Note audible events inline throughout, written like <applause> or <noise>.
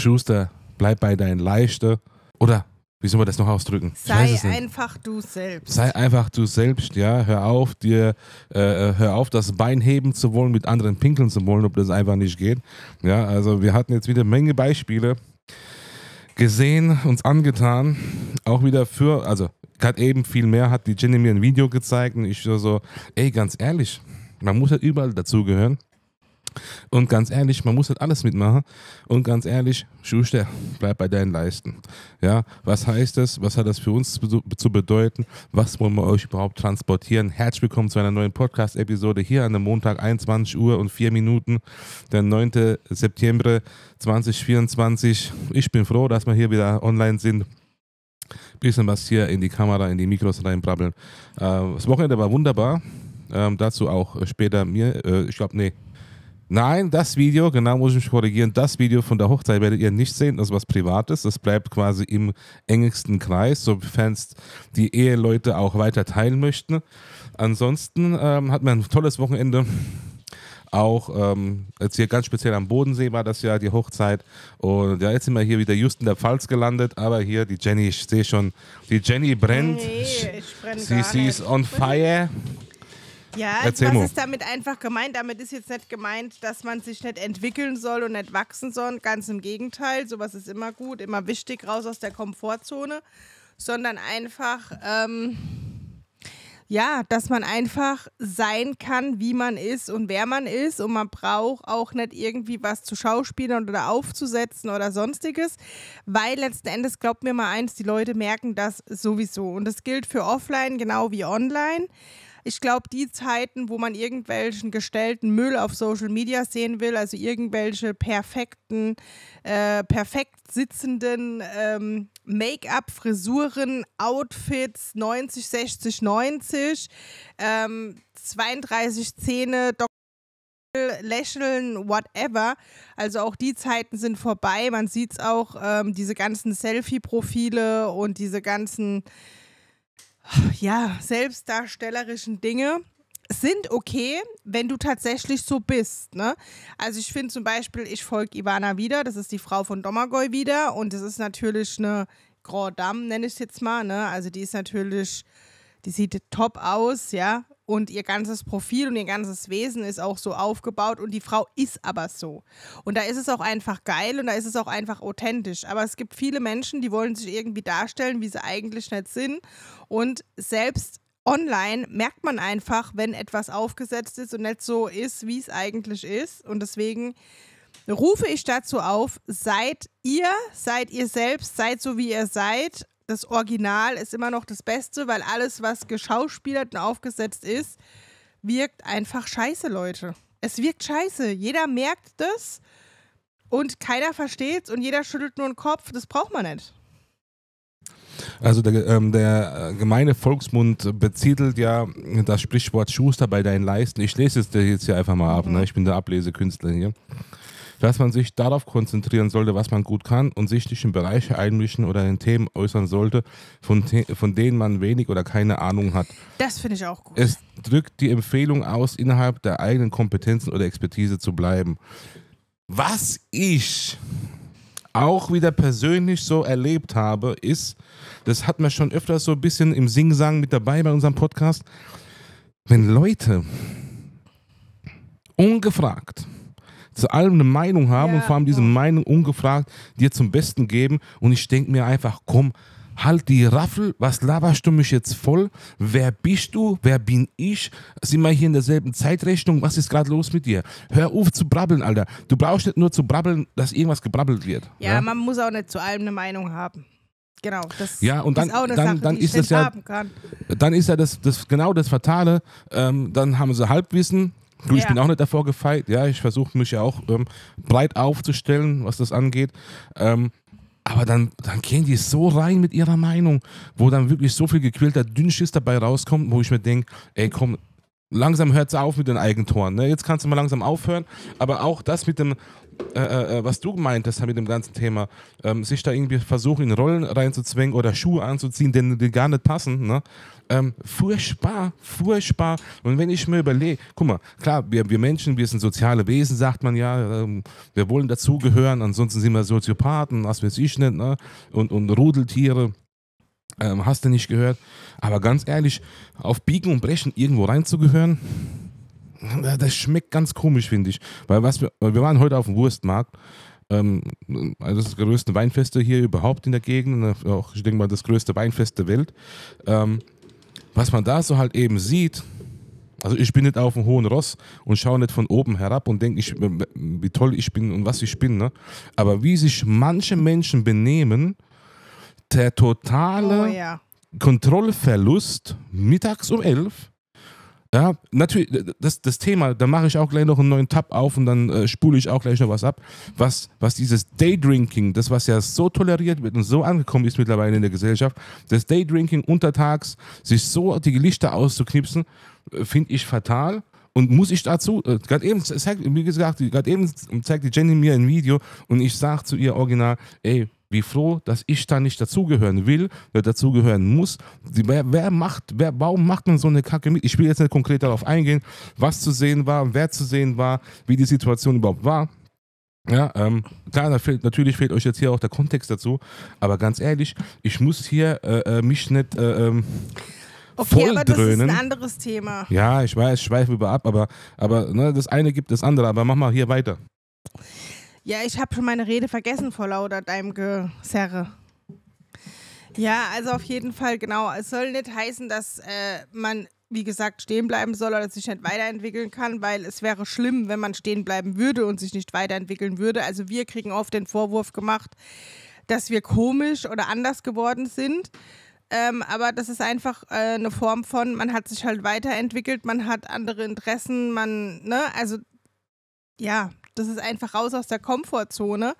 Schuster, bleib bei deinen Leisten. Oder wie soll man das noch ausdrücken? Sei einfach du selbst. Sei einfach du selbst, ja. Hör auf, dir, äh, äh, hör auf, das Bein heben zu wollen, mit anderen pinkeln zu wollen, ob das einfach nicht geht. Ja, also wir hatten jetzt wieder eine Menge Beispiele gesehen, uns angetan, auch wieder für, also gerade eben viel mehr hat die Jenny mir ein Video gezeigt und ich so, so ey, ganz ehrlich, man muss halt überall dazugehören. Und ganz ehrlich, man muss halt alles mitmachen. Und ganz ehrlich, Schuster, bleib bei deinen Leisten. Ja, was heißt das? Was hat das für uns zu bedeuten? Was wollen wir euch überhaupt transportieren? Herzlich willkommen zu einer neuen Podcast-Episode hier an dem Montag, 21 Uhr und 4 Minuten, der 9. September 2024. Ich bin froh, dass wir hier wieder online sind bisschen was hier in die Kamera, in die Mikros reinbrabbeln. Äh, das Wochenende war wunderbar. Ähm, dazu auch später mir, äh, ich glaube, nee, Nein, das Video, genau muss ich mich korrigieren, das Video von der Hochzeit werdet ihr nicht sehen, das ist was Privates. Das bleibt quasi im engsten Kreis, sofern es die Eheleute auch weiter teilen möchten. Ansonsten ähm, hat man ein tolles Wochenende. Auch ähm, jetzt hier ganz speziell am Bodensee war das ja die Hochzeit. Und ja, jetzt sind wir hier wieder just in der Pfalz gelandet, aber hier die Jenny, ich sehe schon, die Jenny brennt. Hey, ich brenn sie, sie ist on fire. Ja, also Erzähl was mal. ist damit einfach gemeint? Damit ist jetzt nicht gemeint, dass man sich nicht entwickeln soll und nicht wachsen soll. Ganz im Gegenteil, sowas ist immer gut, immer wichtig, raus aus der Komfortzone, sondern einfach, ähm, ja, dass man einfach sein kann, wie man ist und wer man ist und man braucht auch nicht irgendwie was zu schauspielen oder aufzusetzen oder sonstiges, weil letzten Endes, glaubt mir mal eins, die Leute merken das sowieso und das gilt für offline genau wie online ich glaube, die Zeiten, wo man irgendwelchen gestellten Müll auf Social Media sehen will, also irgendwelche perfekten, äh, perfekt sitzenden ähm, Make-up, Frisuren, Outfits 90, 60, 90, ähm, 32 Zähne, Dr. Lächeln, whatever. Also auch die Zeiten sind vorbei. Man sieht es auch, ähm, diese ganzen Selfie-Profile und diese ganzen ja, selbstdarstellerischen Dinge sind okay, wenn du tatsächlich so bist. Ne? Also ich finde zum Beispiel, ich folge Ivana wieder, das ist die Frau von Domagoj wieder und das ist natürlich eine Grand Dame, nenne ich es jetzt mal. Ne? Also die ist natürlich, die sieht top aus, ja, und ihr ganzes Profil und ihr ganzes Wesen ist auch so aufgebaut und die Frau ist aber so. Und da ist es auch einfach geil und da ist es auch einfach authentisch. Aber es gibt viele Menschen, die wollen sich irgendwie darstellen, wie sie eigentlich nicht sind und selbst online merkt man einfach, wenn etwas aufgesetzt ist und nicht so ist, wie es eigentlich ist. Und deswegen rufe ich dazu auf, seid ihr, seid ihr selbst, seid so, wie ihr seid das Original ist immer noch das Beste, weil alles, was geschauspielert und aufgesetzt ist, wirkt einfach scheiße, Leute. Es wirkt scheiße. Jeder merkt das und keiner versteht es und jeder schüttelt nur den Kopf. Das braucht man nicht. Also der, ähm, der, äh, gemeine Volksmund bezitelt ja das Sprichwort Schuster bei deinen Leisten. Ich lese es dir jetzt hier einfach mal ab. Ne? Mhm. Ich bin der Ablesekünstler hier dass man sich darauf konzentrieren sollte, was man gut kann und sich nicht in Bereiche einmischen oder in Themen äußern sollte, von, von denen man wenig oder keine Ahnung hat. Das finde ich auch gut. Es drückt die Empfehlung aus, innerhalb der eigenen Kompetenzen oder Expertise zu bleiben. Was ich auch wieder persönlich so erlebt habe, ist, das hat man schon öfters so ein bisschen im Singsang mit dabei bei unserem Podcast, wenn Leute ungefragt zu allem eine Meinung haben ja, und vor allem diese Meinung ungefragt dir zum Besten geben. Und ich denke mir einfach, komm, halt die Raffel, was laberst du mich jetzt voll? Wer bist du? Wer bin ich? Sind wir hier in derselben Zeitrechnung? Was ist gerade los mit dir? Hör auf zu brabbeln, Alter. Du brauchst nicht nur zu brabbeln, dass irgendwas gebrabbelt wird. Ja, ja? man muss auch nicht zu allem eine Meinung haben. Genau, das ja, und dann, ist auch eine dann, Sache, dann die ist ich das ja, Dann ist ja das, das genau das Fatale. Ähm, dann haben sie Halbwissen, Du, ja. ich bin auch nicht davor gefeit. Ja, ich versuche mich ja auch ähm, breit aufzustellen, was das angeht. Ähm, aber dann, dann gehen die so rein mit ihrer Meinung, wo dann wirklich so viel gequillter Dünnschiss dabei rauskommt, wo ich mir denke, ey komm, langsam hört es auf mit den Eigentoren. Ne? Jetzt kannst du mal langsam aufhören. Aber auch das mit dem, äh, äh, äh, was du meintest mit dem ganzen Thema, ähm, sich da irgendwie versuchen, in Rollen reinzuzwängen oder Schuhe anzuziehen, die, die gar nicht passen, ne? Ähm, furchtbar, furchtbar. Und wenn ich mir überlege, guck mal, klar, wir, wir Menschen, wir sind soziale Wesen, sagt man ja, ähm, wir wollen dazugehören, ansonsten sind wir Soziopathen, was weiß ich nicht, ne? und, und Rudeltiere. Ähm, hast du nicht gehört? Aber ganz ehrlich, auf Biegen und Brechen irgendwo reinzugehören, das schmeckt ganz komisch, finde ich. Weil was wir, wir waren heute auf dem Wurstmarkt. Ähm, also das größte Weinfeste hier überhaupt in der Gegend. Auch, ich denke mal, das größte Weinfest der Welt. Ähm, was man da so halt eben sieht, also ich bin nicht auf dem hohen Ross und schaue nicht von oben herab und denke, ich, wie toll ich bin und was ich bin. Ne? Aber wie sich manche Menschen benehmen, der totale oh, ja. Kontrollverlust mittags um elf ja, natürlich, das, das Thema, da mache ich auch gleich noch einen neuen Tab auf und dann äh, spule ich auch gleich noch was ab, was, was dieses Daydrinking, das was ja so toleriert wird und so angekommen ist mittlerweile in der Gesellschaft, das Daydrinking untertags, sich so die Lichter auszuknipsen, äh, finde ich fatal. Und muss ich dazu, äh, gerade eben, wie gesagt, gerade eben zeigt die Jenny mir ein Video und ich sage zu ihr original, ey, wie froh, dass ich da nicht dazugehören will oder dazugehören muss. Wer, wer, macht, wer, warum macht man so eine Kacke mit? Ich will jetzt nicht konkret darauf eingehen, was zu sehen war, wer zu sehen war, wie die Situation überhaupt war. Ja, ähm, klar, fehlt, natürlich fehlt euch jetzt hier auch der Kontext dazu, aber ganz ehrlich, ich muss hier äh, äh mich nicht. Äh, ähm Okay, aber das dröhnen. ist ein anderes Thema. Ja, ich weiß, ich schweife über ab, aber, aber ne, das eine gibt das andere, aber mach mal hier weiter. Ja, ich habe schon meine Rede vergessen vor lauter deinem Geserre. Ja, also auf jeden Fall, genau. Es soll nicht heißen, dass äh, man, wie gesagt, stehen bleiben soll oder sich nicht weiterentwickeln kann, weil es wäre schlimm, wenn man stehen bleiben würde und sich nicht weiterentwickeln würde. Also wir kriegen oft den Vorwurf gemacht, dass wir komisch oder anders geworden sind. Ähm, aber das ist einfach äh, eine Form von, man hat sich halt weiterentwickelt, man hat andere Interessen, man, ne, also ja, das ist einfach raus aus der Komfortzone.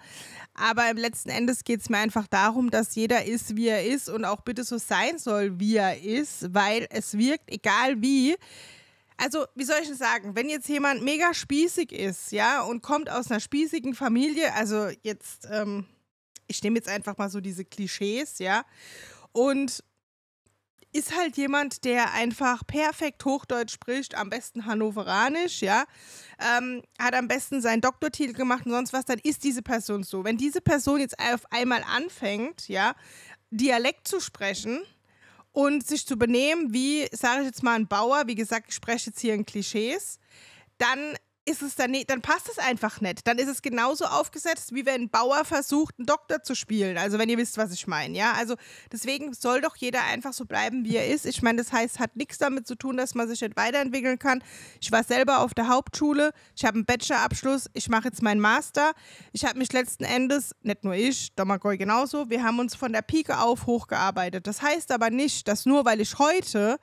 Aber im letzten Endes geht es mir einfach darum, dass jeder ist, wie er ist und auch bitte so sein soll, wie er ist, weil es wirkt, egal wie. Also, wie soll ich das sagen, wenn jetzt jemand mega spießig ist, ja, und kommt aus einer spießigen Familie, also jetzt, ähm, ich nehme jetzt einfach mal so diese Klischees, ja, und ist halt jemand, der einfach perfekt Hochdeutsch spricht, am besten Hannoveranisch, ja, ähm, hat am besten seinen Doktortitel gemacht und sonst was, dann ist diese Person so. Wenn diese Person jetzt auf einmal anfängt, ja, Dialekt zu sprechen und sich zu benehmen, wie, sage ich jetzt mal, ein Bauer, wie gesagt, ich spreche jetzt hier in Klischees, dann ist es dann nicht, dann passt es einfach nicht. Dann ist es genauso aufgesetzt, wie wenn ein Bauer versucht, einen Doktor zu spielen. Also wenn ihr wisst, was ich meine, ja. Also deswegen soll doch jeder einfach so bleiben, wie er ist. Ich meine, das heißt, hat nichts damit zu tun, dass man sich nicht weiterentwickeln kann. Ich war selber auf der Hauptschule, ich habe einen Bachelorabschluss, ich mache jetzt meinen Master. Ich habe mich letzten Endes, nicht nur ich, Domagoj genauso, wir haben uns von der Pike auf hochgearbeitet. Das heißt aber nicht, dass nur weil ich heute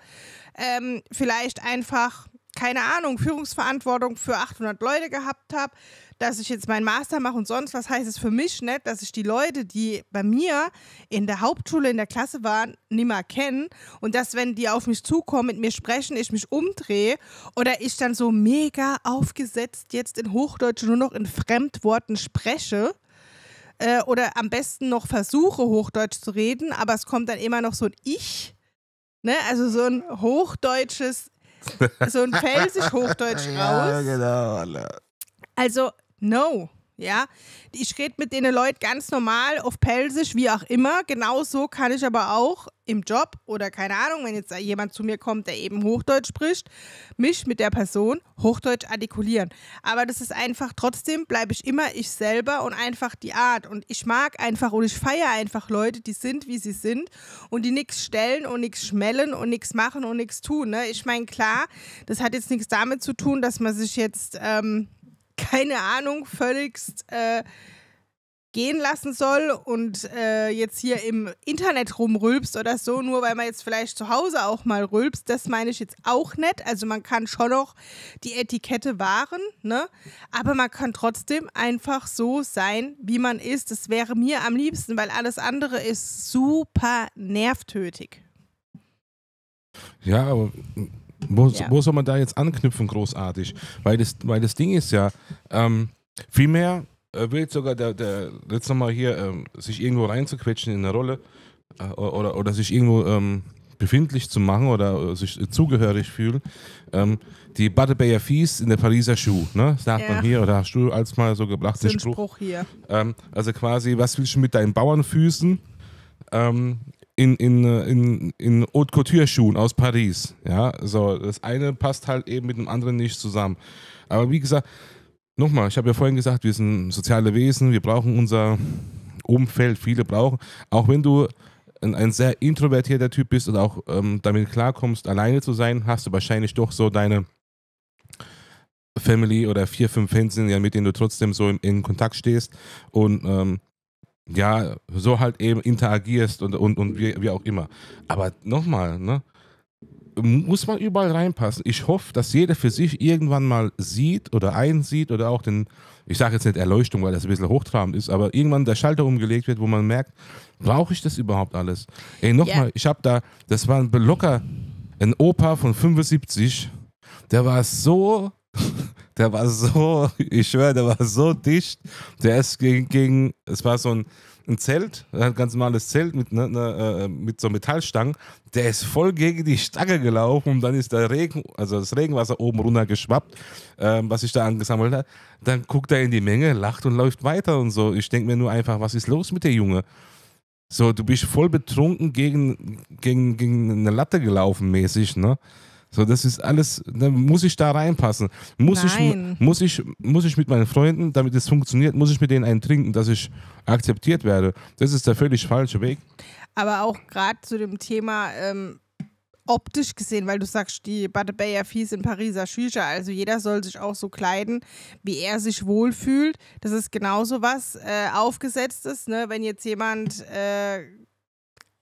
ähm, vielleicht einfach keine Ahnung, Führungsverantwortung für 800 Leute gehabt habe, dass ich jetzt meinen Master mache und sonst was, heißt es für mich nicht, dass ich die Leute, die bei mir in der Hauptschule, in der Klasse waren, nicht mehr kenne und dass, wenn die auf mich zukommen, mit mir sprechen, ich mich umdrehe oder ich dann so mega aufgesetzt jetzt in Hochdeutsch nur noch in Fremdworten spreche äh, oder am besten noch versuche, Hochdeutsch zu reden, aber es kommt dann immer noch so ein Ich. Ne, also so ein hochdeutsches so ein pfälsisch-hochdeutsch <laughs> raus. Ja, genau. Also, no ja. Ich rede mit den Leuten ganz normal auf Pelsisch, wie auch immer. Genauso kann ich aber auch im Job oder keine Ahnung, wenn jetzt jemand zu mir kommt, der eben Hochdeutsch spricht, mich mit der Person Hochdeutsch artikulieren. Aber das ist einfach, trotzdem bleibe ich immer ich selber und einfach die Art. Und ich mag einfach und ich feiere einfach Leute, die sind, wie sie sind und die nichts stellen und nichts schmellen und nichts machen und nichts tun. Ne? Ich meine, klar, das hat jetzt nichts damit zu tun, dass man sich jetzt... Ähm, keine Ahnung, völligst äh, gehen lassen soll und äh, jetzt hier im Internet rumrülpst oder so, nur weil man jetzt vielleicht zu Hause auch mal rülpst, das meine ich jetzt auch nicht. Also man kann schon noch die Etikette wahren, ne? Aber man kann trotzdem einfach so sein, wie man ist. Das wäre mir am liebsten, weil alles andere ist super nervtötig. Ja, aber wo, ja. wo soll man da jetzt anknüpfen, großartig? Weil das, weil das Ding ist ja, ähm, vielmehr äh, will jetzt sogar der, der jetzt nochmal hier ähm, sich irgendwo reinzuquetschen in eine Rolle äh, oder, oder sich irgendwo ähm, befindlich zu machen oder äh, sich äh, zugehörig fühlen. Ähm, die Butterbayer Fies in der Pariser Schuh, ne? sagt ja. man hier, oder hast du als mal so gebracht, den Spruch. Spruch hier. Ähm, also quasi, was willst du mit deinen Bauernfüßen? Ähm, in, in, äh, in, in Haute Couture-Schuhen aus Paris. Ja, so, das eine passt halt eben mit dem anderen nicht zusammen. Aber wie gesagt, nochmal, ich habe ja vorhin gesagt, wir sind soziale Wesen, wir brauchen unser Umfeld, viele brauchen, auch wenn du ein, ein sehr introvertierter Typ bist und auch ähm, damit klarkommst, alleine zu sein, hast du wahrscheinlich doch so deine Family oder vier, fünf Fans, mit denen du trotzdem so in, in Kontakt stehst und ähm, ja, so halt eben interagierst und, und, und wie, wie auch immer. Aber nochmal, ne? Muss man überall reinpassen. Ich hoffe, dass jeder für sich irgendwann mal sieht oder einsieht oder auch den, ich sage jetzt nicht Erleuchtung, weil das ein bisschen hochtrabend ist, aber irgendwann der Schalter umgelegt wird, wo man merkt, brauche ich das überhaupt alles? Ey, nochmal, yeah. ich habe da, das war ein locker ein Opa von 75, der war so <laughs> der war so, ich schwöre, der war so dicht. Der ist gegen, gegen es war so ein, ein Zelt, ein ganz normales Zelt mit, ne, ne, äh, mit so Metallstangen. Der ist voll gegen die Stange gelaufen und dann ist der Regen, also das Regenwasser oben runter geschwappt, ähm, was sich da angesammelt hat. Dann guckt er in die Menge, lacht und läuft weiter und so. Ich denke mir nur einfach, was ist los mit der Junge? So, du bist voll betrunken gegen, gegen, gegen eine Latte gelaufen, mäßig, ne? So, das ist alles, dann muss ich da reinpassen. Muss, ich, muss, ich, muss ich mit meinen Freunden, damit es funktioniert, muss ich mit denen einen trinken, dass ich akzeptiert werde. Das ist der völlig falsche Weg. Aber auch gerade zu dem Thema ähm, optisch gesehen, weil du sagst, die Batabayer Fies in Pariser Shisha, also jeder soll sich auch so kleiden, wie er sich wohlfühlt. Das ist genauso was äh, ist, ne? wenn jetzt jemand. Äh,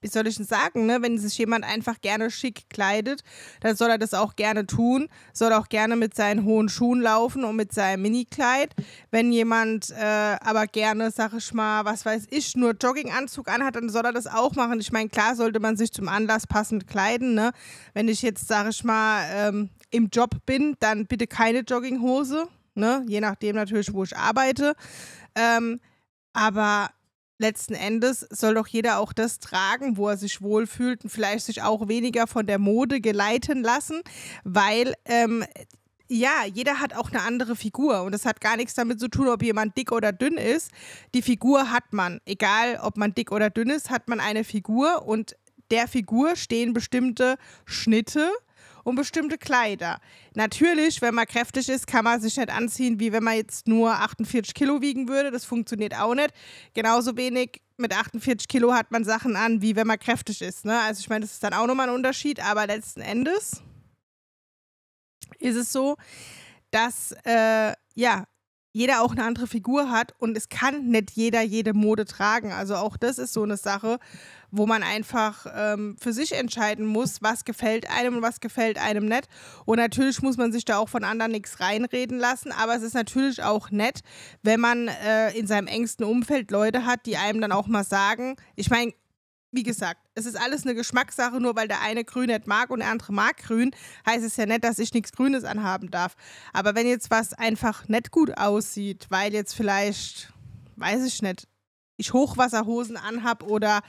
wie soll ich denn sagen, ne? wenn sich jemand einfach gerne schick kleidet, dann soll er das auch gerne tun, soll auch gerne mit seinen hohen Schuhen laufen und mit seinem Minikleid. Wenn jemand äh, aber gerne, sag ich mal, was weiß ich, nur Jogginganzug anhat, dann soll er das auch machen. Ich meine, klar sollte man sich zum Anlass passend kleiden. Ne? Wenn ich jetzt, sag ich mal, ähm, im Job bin, dann bitte keine Jogginghose, ne? je nachdem natürlich, wo ich arbeite. Ähm, aber letzten Endes soll doch jeder auch das tragen, wo er sich wohlfühlt und vielleicht sich auch weniger von der Mode geleiten lassen, weil ähm, ja, jeder hat auch eine andere Figur und das hat gar nichts damit zu tun, ob jemand dick oder dünn ist. Die Figur hat man, egal ob man dick oder dünn ist, hat man eine Figur und der Figur stehen bestimmte Schnitte und bestimmte Kleider. Natürlich, wenn man kräftig ist, kann man sich nicht anziehen, wie wenn man jetzt nur 48 Kilo wiegen würde. Das funktioniert auch nicht. Genauso wenig mit 48 Kilo hat man Sachen an, wie wenn man kräftig ist. Ne? Also ich meine, das ist dann auch nochmal ein Unterschied, aber letzten Endes ist es so, dass äh, ja, jeder auch eine andere Figur hat und es kann nicht jeder jede Mode tragen. Also auch das ist so eine Sache, wo man einfach ähm, für sich entscheiden muss, was gefällt einem und was gefällt einem nicht. Und natürlich muss man sich da auch von anderen nichts reinreden lassen, aber es ist natürlich auch nett, wenn man äh, in seinem engsten Umfeld Leute hat, die einem dann auch mal sagen, ich meine, wie gesagt, es ist alles eine Geschmackssache, nur weil der eine grün nicht mag und der andere mag grün, heißt es ja nicht, dass ich nichts Grünes anhaben darf. Aber wenn jetzt was einfach nicht gut aussieht, weil jetzt vielleicht, weiß ich nicht, ich Hochwasserhosen anhab oder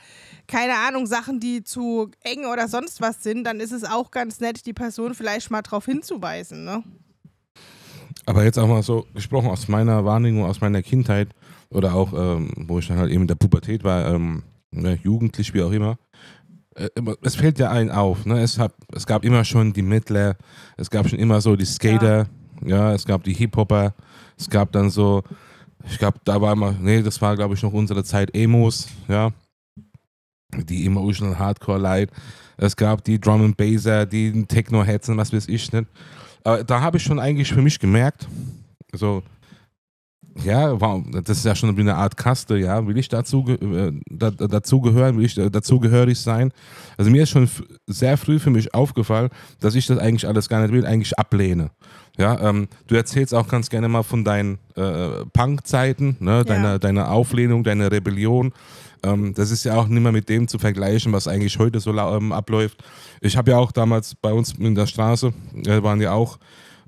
keine Ahnung, Sachen, die zu eng oder sonst was sind, dann ist es auch ganz nett, die Person vielleicht mal darauf hinzuweisen. Ne? Aber jetzt auch mal so gesprochen aus meiner Wahrnehmung, aus meiner Kindheit oder auch, ähm, wo ich dann halt eben in der Pubertät war, ähm, ne, jugendlich, wie auch äh, immer, es fällt ja allen auf. Ne? Es, hab, es gab immer schon die Mittler, es gab schon immer so die Skater, ja, ja es gab die Hip-Hopper, es gab dann so, ich glaube, da war immer, nee, das war, glaube ich, noch unsere Zeit Emos, ja, die Emotional Hardcore Light. Es gab die Drum and Basser, die techno hetzen was weiß ich nicht. Ne? Aber da habe ich schon eigentlich für mich gemerkt, so, also, ja, das ist ja schon wie eine Art Kaste, ja. Will ich dazu, äh, da, dazugehören, will ich äh, dazugehörig sein? Also mir ist schon sehr früh für mich aufgefallen, dass ich das eigentlich alles gar nicht will, eigentlich ablehne. Ja, ähm, du erzählst auch ganz gerne mal von deinen äh, Punk-Zeiten, ne? deine, ja. deine Auflehnung, deiner Rebellion. Ähm, das ist ja auch nicht mehr mit dem zu vergleichen, was eigentlich heute so ähm, abläuft. Ich habe ja auch damals bei uns in der Straße, äh, waren ja auch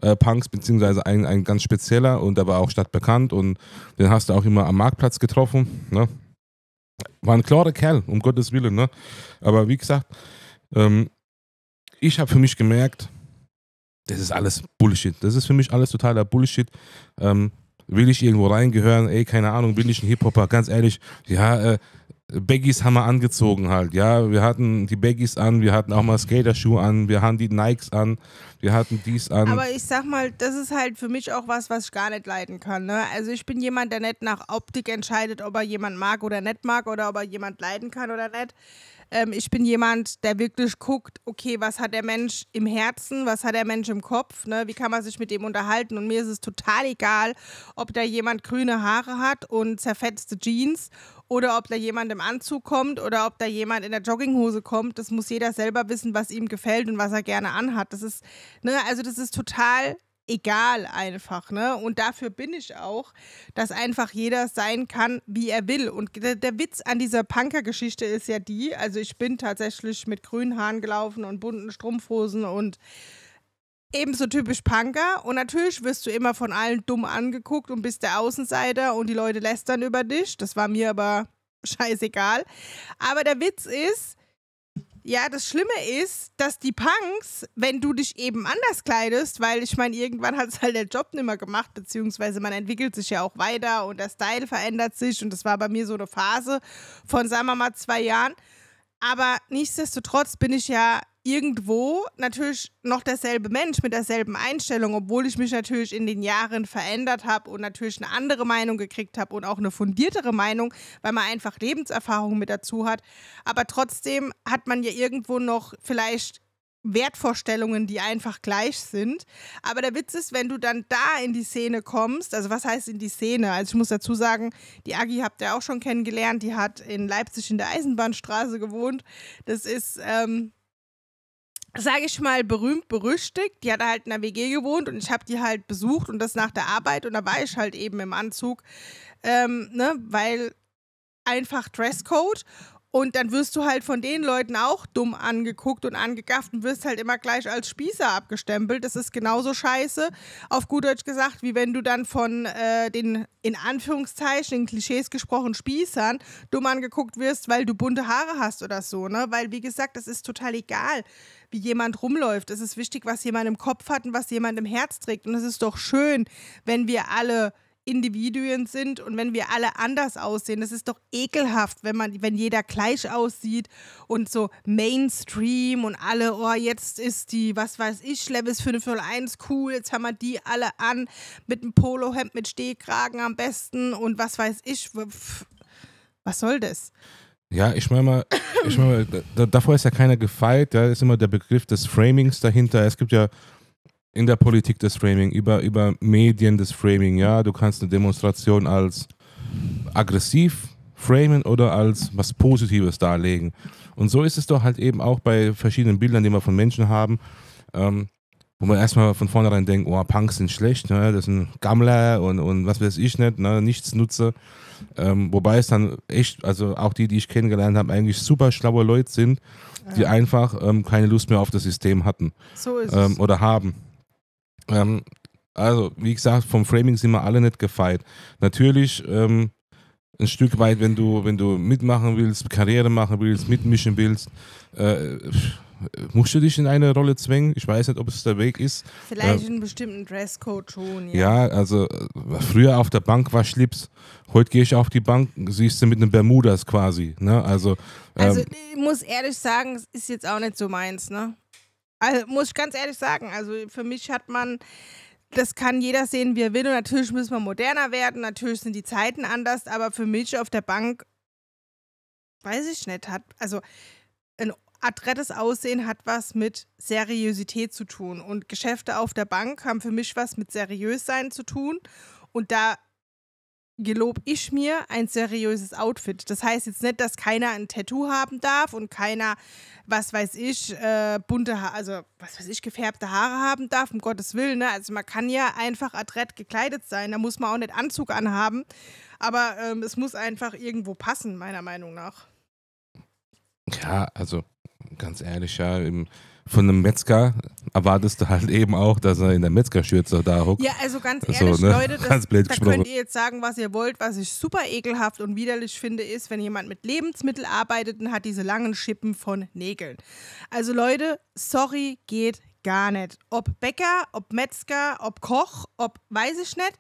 äh, Punks, beziehungsweise ein, ein ganz spezieller und der war auch stadtbekannt und den hast du auch immer am Marktplatz getroffen. Ne? War ein klarer Kerl, um Gottes Willen. Ne? Aber wie gesagt, ähm, ich habe für mich gemerkt, das ist alles Bullshit. Das ist für mich alles totaler Bullshit. Ähm, will ich irgendwo reingehören, ey, keine Ahnung, bin ich ein Hip-Hopper, ganz ehrlich, ja, äh, Baggies haben wir angezogen halt, ja, wir hatten die Baggies an, wir hatten auch mal Skaterschuhe an, wir hatten die Nikes an, wir hatten dies an. Aber ich sag mal, das ist halt für mich auch was, was ich gar nicht leiden kann, ne? also ich bin jemand, der nicht nach Optik entscheidet, ob er jemand mag oder nicht mag oder ob er jemand leiden kann oder nicht, ähm, ich bin jemand, der wirklich guckt, okay, was hat der Mensch im Herzen, was hat der Mensch im Kopf, ne? wie kann man sich mit dem unterhalten. Und mir ist es total egal, ob da jemand grüne Haare hat und zerfetzte Jeans oder ob da jemand im Anzug kommt oder ob da jemand in der Jogginghose kommt. Das muss jeder selber wissen, was ihm gefällt und was er gerne anhat. Das ist, ne, also das ist total egal einfach, ne? Und dafür bin ich auch, dass einfach jeder sein kann, wie er will. Und der, der Witz an dieser Punker-Geschichte ist ja die, also ich bin tatsächlich mit grünen Haaren gelaufen und bunten Strumpfhosen und ebenso typisch Punker. Und natürlich wirst du immer von allen dumm angeguckt und bist der Außenseiter und die Leute lästern über dich. Das war mir aber <laughs> scheißegal. Aber der Witz ist, ja, das Schlimme ist, dass die Punks, wenn du dich eben anders kleidest, weil ich meine, irgendwann hat es halt der Job nicht mehr gemacht, beziehungsweise man entwickelt sich ja auch weiter und der Style verändert sich und das war bei mir so eine Phase von, sagen wir mal, zwei Jahren. Aber nichtsdestotrotz bin ich ja irgendwo natürlich noch derselbe Mensch mit derselben Einstellung, obwohl ich mich natürlich in den Jahren verändert habe und natürlich eine andere Meinung gekriegt habe und auch eine fundiertere Meinung, weil man einfach Lebenserfahrung mit dazu hat. Aber trotzdem hat man ja irgendwo noch vielleicht Wertvorstellungen, die einfach gleich sind. Aber der Witz ist, wenn du dann da in die Szene kommst, also was heißt in die Szene? Also ich muss dazu sagen, die Agi habt ihr auch schon kennengelernt, die hat in Leipzig in der Eisenbahnstraße gewohnt. Das ist ähm, sage ich mal, berühmt, berüchtigt. Die hat halt in der WG gewohnt und ich habe die halt besucht und das nach der Arbeit und da war ich halt eben im Anzug, ähm, ne, weil einfach Dresscode und dann wirst du halt von den Leuten auch dumm angeguckt und angegafft und wirst halt immer gleich als Spießer abgestempelt. Das ist genauso scheiße, auf gut Deutsch gesagt, wie wenn du dann von äh, den in Anführungszeichen, in Klischees gesprochen, Spießern dumm angeguckt wirst, weil du bunte Haare hast oder so. Ne? Weil, wie gesagt, es ist total egal, wie jemand rumläuft. Es ist wichtig, was jemand im Kopf hat und was jemand im Herz trägt. Und es ist doch schön, wenn wir alle Individuen sind und wenn wir alle anders aussehen, das ist doch ekelhaft, wenn man, wenn jeder gleich aussieht und so Mainstream und alle, oh, jetzt ist die, was weiß ich, Level 501 cool, jetzt haben wir die alle an mit einem Polohemd mit Stehkragen am besten und was weiß ich, was soll das? Ja, ich meine mal, ich mein mal da, davor ist ja keiner gefeit, da ist immer der Begriff des Framings dahinter. Es gibt ja in der Politik das Framing, über, über Medien das Framing, ja. Du kannst eine Demonstration als aggressiv framen oder als was Positives darlegen. Und so ist es doch halt eben auch bei verschiedenen Bildern, die wir von Menschen haben, ähm, wo man erstmal von vornherein denkt, oh, Punks sind schlecht, ne? das sind Gammler und, und was weiß ich nicht, ne? nichts nutze. Ähm, wobei es dann echt, also auch die, die ich kennengelernt habe, eigentlich super schlaue Leute sind, die ja. einfach ähm, keine Lust mehr auf das System hatten so ähm, oder haben. Ähm, also, wie gesagt, vom Framing sind wir alle nicht gefeit. Natürlich ähm, ein Stück weit, wenn du, wenn du mitmachen willst, Karriere machen willst, mitmischen willst, äh, äh musst du dich in eine Rolle zwängen. Ich weiß nicht, ob es der Weg ist. Vielleicht äh, einen bestimmten Dresscode schon. Ja. ja, also äh, früher auf der Bank war Schlips. Heute gehe ich auf die Bank, siehst du mit einem Bermudas quasi. Ne? Also, also ähm, also ich muss ehrlich sagen, es ist jetzt auch nicht so meins. Ne? Also, muss ich ganz ehrlich sagen. Also für mich hat man, das kann jeder sehen, wie er will. Und natürlich müssen wir moderner werden, natürlich sind die Zeiten anders, aber für mich auf der Bank, weiß ich nicht, hat, also ein adrettes Aussehen hat was mit Seriosität zu tun. Und Geschäfte auf der Bank haben für mich was mit seriös sein zu tun. Und da gelob ich mir ein seriöses Outfit. Das heißt jetzt nicht, dass keiner ein Tattoo haben darf und keiner, was weiß ich, äh, bunte, ha also was weiß ich, gefärbte Haare haben darf, um Gottes Willen. Ne? Also man kann ja einfach adrett gekleidet sein, da muss man auch nicht Anzug anhaben, aber ähm, es muss einfach irgendwo passen, meiner Meinung nach. Ja, also ganz ehrlich, ja, im, von einem Metzger erwartest du halt eben auch, dass er in der Metzgerschürze da hockt. Ja, also ganz also, ehrlich, so, ne? Leute, das, ganz blöd da könnt ihr jetzt sagen, was ihr wollt. Was ich super ekelhaft und widerlich finde, ist, wenn jemand mit Lebensmitteln arbeitet und hat diese langen Schippen von Nägeln. Also Leute, sorry, geht gar nicht. Ob Bäcker, ob Metzger, ob Koch, ob weiß ich nicht.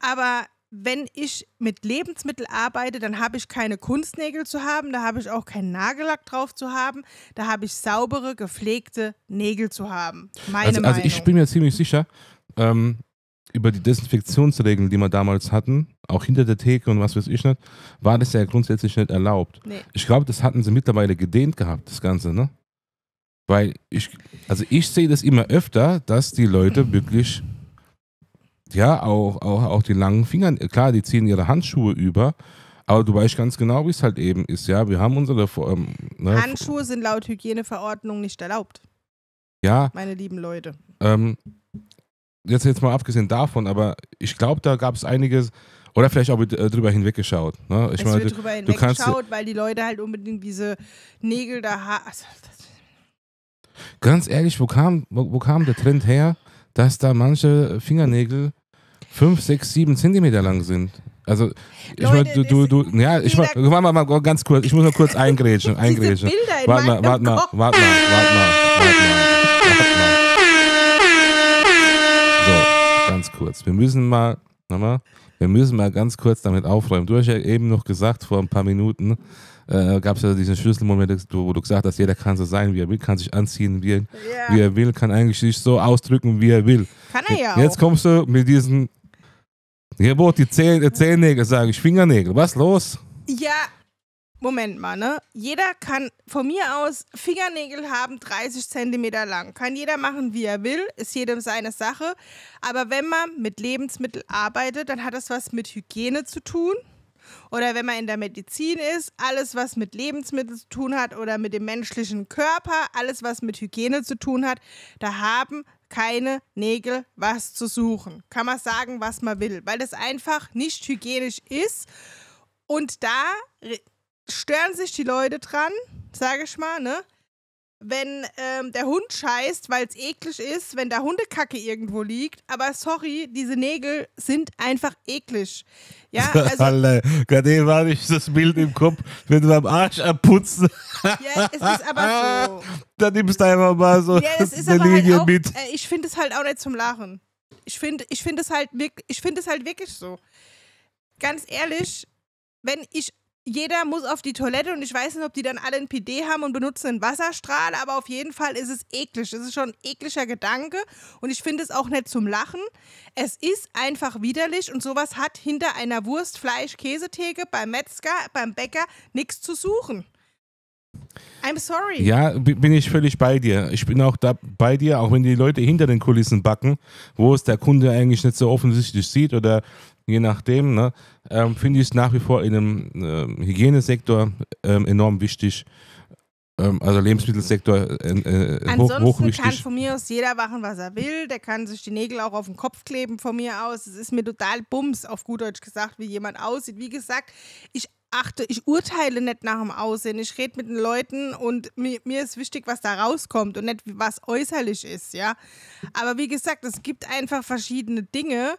Aber wenn ich mit Lebensmitteln arbeite, dann habe ich keine Kunstnägel zu haben, da habe ich auch keinen Nagellack drauf zu haben, da habe ich saubere, gepflegte Nägel zu haben. Meine also, also ich bin mir ziemlich sicher, ähm, über die Desinfektionsregeln, die wir damals hatten, auch hinter der Theke und was weiß ich nicht, war das ja grundsätzlich nicht erlaubt. Nee. Ich glaube, das hatten sie mittlerweile gedehnt gehabt, das Ganze, ne? Weil ich, also ich sehe das immer öfter, dass die Leute wirklich ja, auch, auch, auch die langen Finger. Klar, die ziehen ihre Handschuhe über. Aber du weißt ganz genau, wie es halt eben ist. Ja, wir haben unsere. Ähm, ne, Handschuhe sind laut Hygieneverordnung nicht erlaubt. Ja. Meine lieben Leute. Ähm, jetzt, jetzt mal abgesehen davon, aber ich glaube, da gab es einiges. Oder vielleicht auch äh, drüber hinweggeschaut. Ne? Ich es meine, wird drüber hinweggeschaut, weil die Leute halt unbedingt diese Nägel da haben. ganz ehrlich, wo kam, wo, wo kam der Trend her, dass da manche Fingernägel 5, 6, 7 Zentimeter lang sind. Also, ich meine, du, du, du, ja, ich meine, warte mal, mal, mal ganz kurz, ich muss mal kurz eingrätschen, <laughs> eingrätschen. Warte mal, warte mal, warte mal, warte mal, warte mal, warte mal. So, ganz kurz. Wir müssen mal, nochmal, wir müssen mal ganz kurz damit aufräumen. Du hast ja eben noch gesagt, vor ein paar Minuten, äh, gab es ja diesen Schlüsselmoment, wo du gesagt hast, jeder kann so sein, wie er will, kann sich anziehen, wie er, yeah. wie er will, kann eigentlich sich so ausdrücken, wie er will. Kann er ja Jetzt auch. kommst du mit diesen hier Gebot, die Zehn, äh, Zehennägel, sage ich, Fingernägel, was los? Ja, Moment mal, ne? Jeder kann von mir aus Fingernägel haben, 30 Zentimeter lang. Kann jeder machen, wie er will, ist jedem seine Sache. Aber wenn man mit Lebensmitteln arbeitet, dann hat das was mit Hygiene zu tun. Oder wenn man in der Medizin ist, alles, was mit Lebensmitteln zu tun hat oder mit dem menschlichen Körper, alles, was mit Hygiene zu tun hat, da haben keine Nägel was zu suchen. Kann man sagen, was man will, weil das einfach nicht hygienisch ist. Und da stören sich die Leute dran, sage ich mal, ne? Wenn ähm, der Hund scheißt, weil es eklig ist, wenn da Hundekacke irgendwo liegt. Aber sorry, diese Nägel sind einfach eklig. Ja, <laughs> also. Gerade war ich das Bild im Kopf, wenn du am Arsch abputzen. Ja, es ist aber so. <laughs> Dann nimmst du einfach mal so ja, das ist eine aber Linie halt auch, mit. Äh, ich finde es halt auch nicht zum Lachen. Ich finde ich find es halt, find es halt wirklich so. Ganz ehrlich, wenn ich jeder muss auf die Toilette und ich weiß nicht, ob die dann alle ein PD haben und benutzen einen Wasserstrahl, aber auf jeden Fall ist es eklig. Es ist schon ein ekliger Gedanke und ich finde es auch nicht zum Lachen. Es ist einfach widerlich und sowas hat hinter einer Wurst, Fleisch, Käsetheke beim Metzger, beim Bäcker nichts zu suchen. I'm sorry. Ja, bin ich völlig bei dir. Ich bin auch da bei dir, auch wenn die Leute hinter den Kulissen backen, wo es der Kunde eigentlich nicht so offensichtlich sieht oder je nachdem, ne, ähm, finde ich es nach wie vor in dem ähm, Hygienesektor ähm, enorm wichtig. Ähm, also Lebensmittelsektor äh, äh, hoch, hoch kann von mir aus jeder machen, was er will. Der kann sich die Nägel auch auf den Kopf kleben von mir aus. Es ist mir total bums, auf gut Deutsch gesagt, wie jemand aussieht. Wie gesagt, ich achte, ich urteile nicht nach dem Aussehen. Ich rede mit den Leuten und mir, mir, ist wichtig, was da rauskommt und nicht, was äußerlich ist, ja. Aber wie gesagt, es gibt einfach verschiedene Dinge.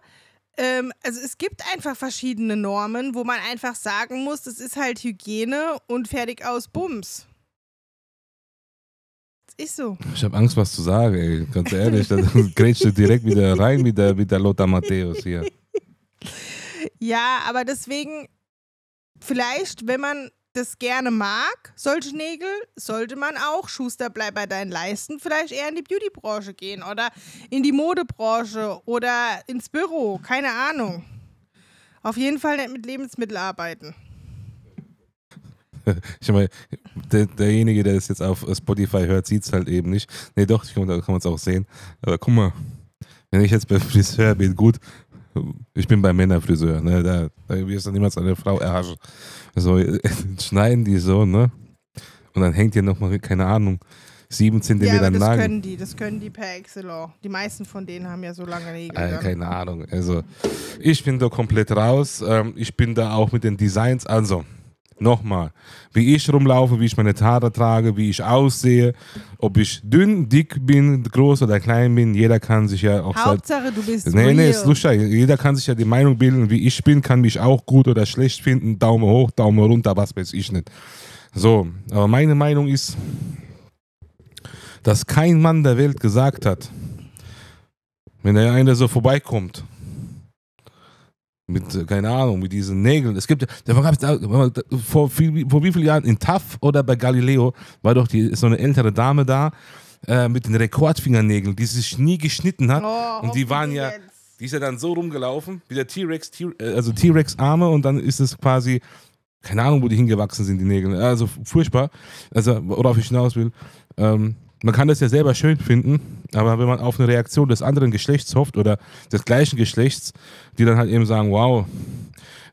Ähm, also es gibt einfach verschiedene Normen, wo man einfach sagen muss, das ist halt Hygiene und fertig aus Bums. Das ist so. Ich habe Angst, was zu sagen, ey. ganz ehrlich. Da <laughs> grätscht direkt wieder rein mit der, mit der Lothar Matthäus hier. <laughs> Ja, aber deswegen, vielleicht, wenn man das gerne mag, solche Nägel, sollte man auch, Schuster, bleib bei deinen Leisten, vielleicht eher in die Beautybranche gehen oder in die Modebranche oder ins Büro, keine Ahnung. Auf jeden Fall nicht mit Lebensmitteln arbeiten. <laughs> Ich meine, der, derjenige, der das jetzt auf Spotify hört, sieht es halt eben nicht. Nee, doch, ich da kann man es auch sehen. Aber guck mal, wenn ich jetzt bei Friseur bin, gut, ich bin bei Männerfriseur, ne? Da, da wirst du niemals eine Frau erhaschen. So, <laughs> schneiden die so, ne? Und dann hängt hier nochmal, keine Ahnung, sieben Zentimeter ja, das können die, das können die per Excellent. Die meisten von denen haben ja so lange Nägel. Äh, keine Ahnung. Also, ich bin da komplett raus. Ähm, ich bin da auch mit den Designs. Also, Nochmal, wie ich rumlaufe, wie ich meine Haare trage, wie ich aussehe, ob ich dünn, dick bin, groß oder klein bin, jeder kann sich ja auch. Hauptsache, du bist. Nee, nee, ist lustig. Jeder kann sich ja die Meinung bilden, wie ich bin, kann mich auch gut oder schlecht finden. Daumen hoch, Daumen runter, was weiß ich nicht. So, aber meine Meinung ist, dass kein Mann der Welt gesagt hat, wenn da einer so vorbeikommt mit, äh, keine Ahnung, mit diesen Nägeln. Es gibt, da gab es vor, viel, vor wie vielen Jahren in TAF oder bei Galileo war doch die, so eine ältere Dame da äh, mit den Rekordfingernägeln, die sich nie geschnitten hat. Oh, und die waren ja, die ist ja dann so rumgelaufen, wie der T-Rex, äh, also T-Rex-Arme und dann ist es quasi, keine Ahnung, wo die hingewachsen sind, die Nägel. Also furchtbar. Also, worauf ich hinaus will. Ähm, man kann das ja selber schön finden, aber wenn man auf eine Reaktion des anderen Geschlechts hofft oder des gleichen Geschlechts, die dann halt eben sagen, wow,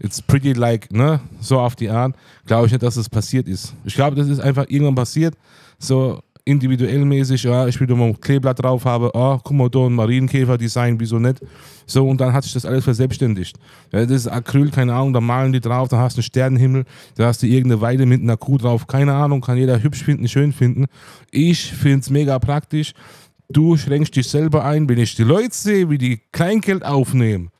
it's pretty like, ne, so auf die Art, glaube ich nicht, dass es das passiert ist. Ich glaube, das ist einfach irgendwann passiert, so individuell mäßig, ja, ich will da mal ein Kleeblatt drauf haben, oh, guck mal da, ein Marienkäfer-Design, wieso nicht? So, und dann hat sich das alles verselbstständigt. Ja, das ist Acryl, keine Ahnung, da malen die drauf, da hast du einen Sternenhimmel, da hast du irgendeine Weide mit einer Kuh drauf, keine Ahnung, kann jeder hübsch finden, schön finden. Ich finde es mega praktisch. Du schränkst dich selber ein, wenn ich die Leute sehe, wie die Kleingeld aufnehmen,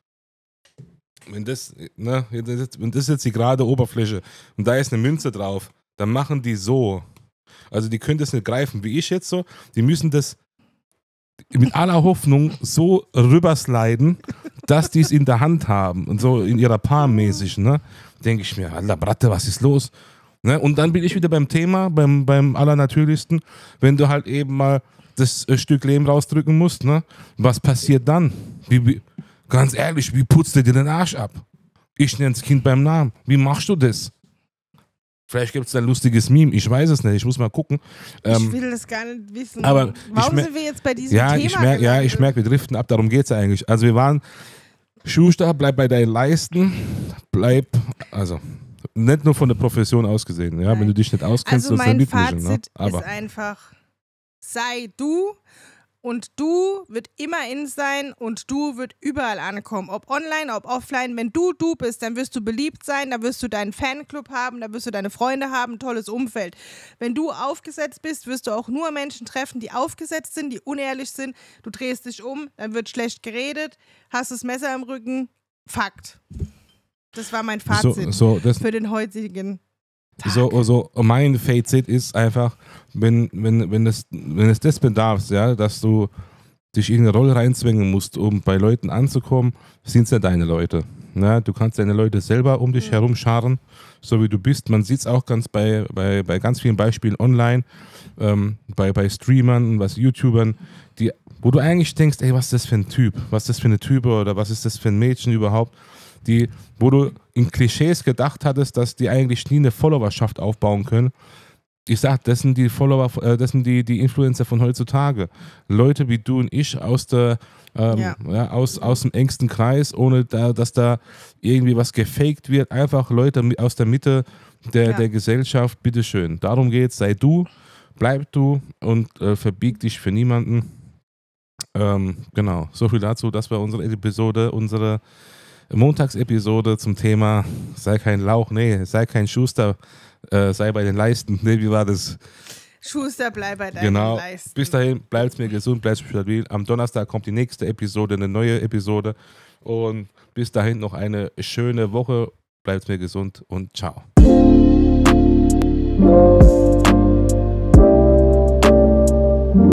wenn das, ne, wenn das jetzt die gerade Oberfläche und da ist eine Münze drauf, dann machen die so. Also die können das nicht greifen, wie ich jetzt so. Die müssen das mit aller Hoffnung so rübersliden, dass die es in der Hand haben und so in ihrer Paar-mäßig, ne? Denke ich mir, Alter, Bratte, was ist los? Ne? Und dann bin ich wieder beim Thema, beim, beim Allernatürlichsten, wenn du halt eben mal das äh, Stück Lehm rausdrücken musst, ne? Was passiert dann? Wie, wie, ganz ehrlich, wie putzt du dir den Arsch ab? Ich nenne das Kind beim Namen. Wie machst du das? Vielleicht gibt es ein lustiges Meme, ich weiß es nicht, ich muss mal gucken. Ähm, ich will das gar nicht wissen. Aber Warum sind wir jetzt bei diesem ja, Thema? Ich merk, ja, ich merke, wir driften ab, darum geht es eigentlich. Also wir waren, Schuster, bleib bei deinen Leisten, bleib, also nicht nur von der Profession aus gesehen, ja, Nein. wenn du dich nicht auskennst, also mein ne? ist Fazit nicht, ne? Aber. ist einfach, sei du und du wird immer in sein und du wird überall ankommen, ob online, ob offline. Wenn du du bist, dann wirst du beliebt sein, da wirst du deinen Fanclub haben, da wirst du deine Freunde haben, tolles Umfeld. Wenn du aufgesetzt bist, wirst du auch nur Menschen treffen, die aufgesetzt sind, die unehrlich sind. Du drehst dich um, dann wird schlecht geredet, hast das Messer im Rücken. Fakt. Das war mein Fazit so, so, für den heutigen Tag. So, so mein Fazit ist einfach, wenn, wenn, wenn, es, wenn es das bedarf, ja, dass du dich in eine Rolle reinzwingen musst, um bei Leuten anzukommen, sind es ja deine Leute. Ne? Du kannst deine Leute selber um dich mhm. herum scharen, so wie du bist. Man sieht es auch ganz bei, bei, bei ganz vielen Beispielen online, ähm, bei, bei Streamern, was YouTubern, die, wo du eigentlich denkst, ey, was ist das für ein Typ? Was ist das für eine Type oder was ist das für ein Mädchen überhaupt? die, wo du in Klischees gedacht hattest, dass die eigentlich nie eine Followerschaft aufbauen können. Ich sag, das sind die Follower, äh, das sind die, die Influencer von heutzutage. Leute wie du und ich aus der ähm, ja. Ja, aus, aus dem engsten Kreis, ohne da, dass da irgendwie was gefaked wird. Einfach Leute aus der Mitte der, ja. der Gesellschaft, bitteschön. Darum geht's, sei du, bleib du und äh, verbieg dich für niemanden. Ähm, genau, so viel dazu. Das war unsere Episode, unsere Montagsepisode zum Thema sei kein Lauch, nee, sei kein Schuster, äh, sei bei den Leisten. Nee, wie war das? Schuster, bleib bei deinen genau. Leisten. Bis dahin, bleibt's mir gesund, bleibt's stabil. Am Donnerstag kommt die nächste Episode, eine neue Episode. Und bis dahin noch eine schöne Woche. Bleibt's mir gesund und ciao.